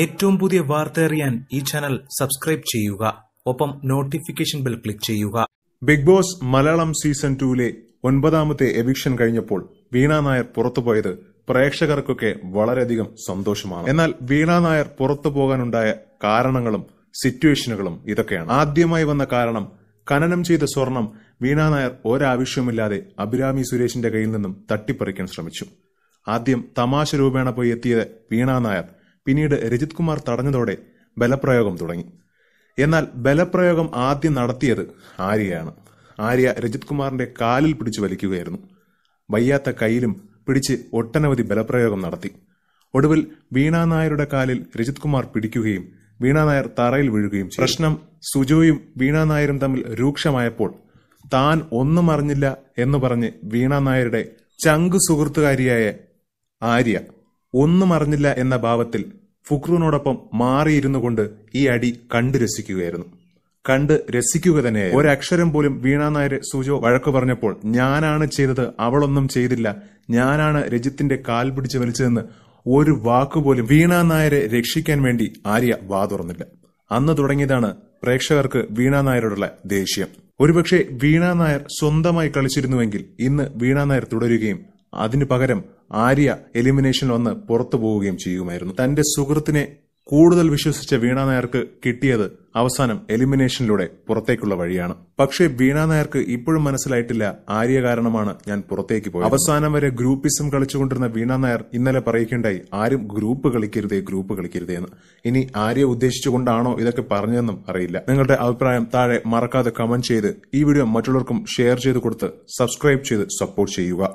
ഏറ്റവും പുതിയ വാർത്ത അറിയാൻ ഈ ചാനൽ സബ്സ്ക്രൈബ് ചെയ്യുക ഒപ്പം നോട്ടിഫിക്കേഷൻ ബെൽ ക്ലിക്ക് ചെയ്യുക ബിഗ് ബോസ് മലയാളം സീസൺ ടുവിലെ ഒൻപതാമത്തെ എവിക്ഷൻ കഴിഞ്ഞപ്പോൾ വീണാ നായർ പുറത്തുപോയത് പ്രേക്ഷകർക്കൊക്കെ വളരെയധികം സന്തോഷമാണ് എന്നാൽ വീണാ നായർ പുറത്തു പോകാനുണ്ടായ കാരണങ്ങളും സിറ്റുവേഷനുകളും ഇതൊക്കെയാണ് ആദ്യമായി വന്ന കാരണം ഖനനം ചെയ്ത സ്വർണം വീണാ നായർ ഒരാവശ്യവുമില്ലാതെ അഭിരാമി സുരേഷിന്റെ കയ്യിൽ നിന്നും തട്ടിപ്പറിക്കാൻ ശ്രമിച്ചു ആദ്യം തമാശ രൂപേണ പോയി എത്തിയത് വീണാ നായർ പിന്നീട് രജിത് കുമാർ തടഞ്ഞതോടെ ബലപ്രയോഗം തുടങ്ങി എന്നാൽ ബലപ്രയോഗം ആദ്യം നടത്തിയത് ആര്യയാണ് ആര്യ രജിത് കുമാറിന്റെ കാലിൽ പിടിച്ചു വലിക്കുകയായിരുന്നു വയ്യാത്ത കൈയിലും പിടിച്ച് ഒട്ടനവധി ബലപ്രയോഗം നടത്തി ഒടുവിൽ നായരുടെ കാലിൽ രജിത് കുമാർ പിടിക്കുകയും നായർ തറയിൽ വീഴുകയും പ്രശ്നം സുജോയും നായരും തമ്മിൽ രൂക്ഷമായപ്പോൾ താൻ ഒന്നും അറിഞ്ഞില്ല എന്ന് പറഞ്ഞ് നായരുടെ ചങ്ക് സുഹൃത്തുകാരിയായ ആര്യ ഒന്നും അറിഞ്ഞില്ല എന്ന ഭാവത്തിൽ ഫുക്രുവിനോടൊപ്പം മാറിയിരുന്നു കൊണ്ട് ഈ അടി കണ്ടു രസിക്കുകയായിരുന്നു കണ്ട് രസിക്കുക തന്നെ ഒരക്ഷരം പോലും വീണാ നായർ സൂചോ വഴക്കു പറഞ്ഞപ്പോൾ ഞാനാണ് ചെയ്തത് അവളൊന്നും ചെയ്തില്ല ഞാനാണ് രജിത്തിന്റെ കാൽ പിടിച്ച് വലിച്ചതെന്ന് ഒരു വാക്കുപോലും വീണാ നായരെ രക്ഷിക്കാൻ വേണ്ടി ആര്യ വാ തുറന്നില്ല അന്ന് തുടങ്ങിയതാണ് പ്രേക്ഷകർക്ക് വീണാ നായരോടുള്ള ദേഷ്യം ഒരുപക്ഷെ വീണാ നായർ സ്വന്തമായി കളിച്ചിരുന്നുവെങ്കിൽ ഇന്ന് വീണാ നായർ തുടരുകയും അതിനു പകരം ആര്യ എലിമിനേഷൻ വന്ന് പുറത്തു പോവുകയും ചെയ്യുമായിരുന്നു തന്റെ സുഹൃത്തിനെ കൂടുതൽ വിശ്വസിച്ച വീണ നായർക്ക് കിട്ടിയത് അവസാനം എലിമിനേഷനിലൂടെ പുറത്തേക്കുള്ള വഴിയാണ് പക്ഷേ വീണ നായർക്ക് ഇപ്പോഴും മനസ്സിലായിട്ടില്ല ആര്യ കാരണമാണ് ഞാൻ പുറത്തേക്ക് പോയത് അവസാനം വരെ ഗ്രൂപ്പിസം കളിച്ചുകൊണ്ടിരുന്ന വീണ നായർ ഇന്നലെ പറയുകയുണ്ടായി ആരും ഗ്രൂപ്പ് കളിക്കരുതേ ഗ്രൂപ്പ് കളിക്കരുതേ എന്ന് ഇനി ആര്യ ഉദ്ദേശിച്ചുകൊണ്ടാണോ ഇതൊക്കെ പറഞ്ഞതെന്നും അറിയില്ല നിങ്ങളുടെ അഭിപ്രായം താഴെ മറക്കാതെ കമന്റ് ചെയ്ത് ഈ വീഡിയോ മറ്റുള്ളവർക്കും ഷെയർ ചെയ്ത് കൊടുത്ത് സബ്സ്ക്രൈബ് ചെയ്ത് സപ്പോർട്ട് ചെയ്യുക